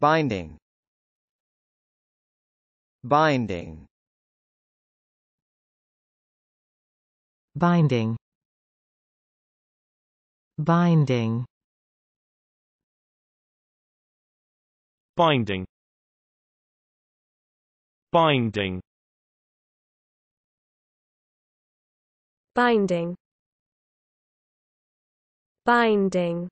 binding binding binding binding binding binding binding binding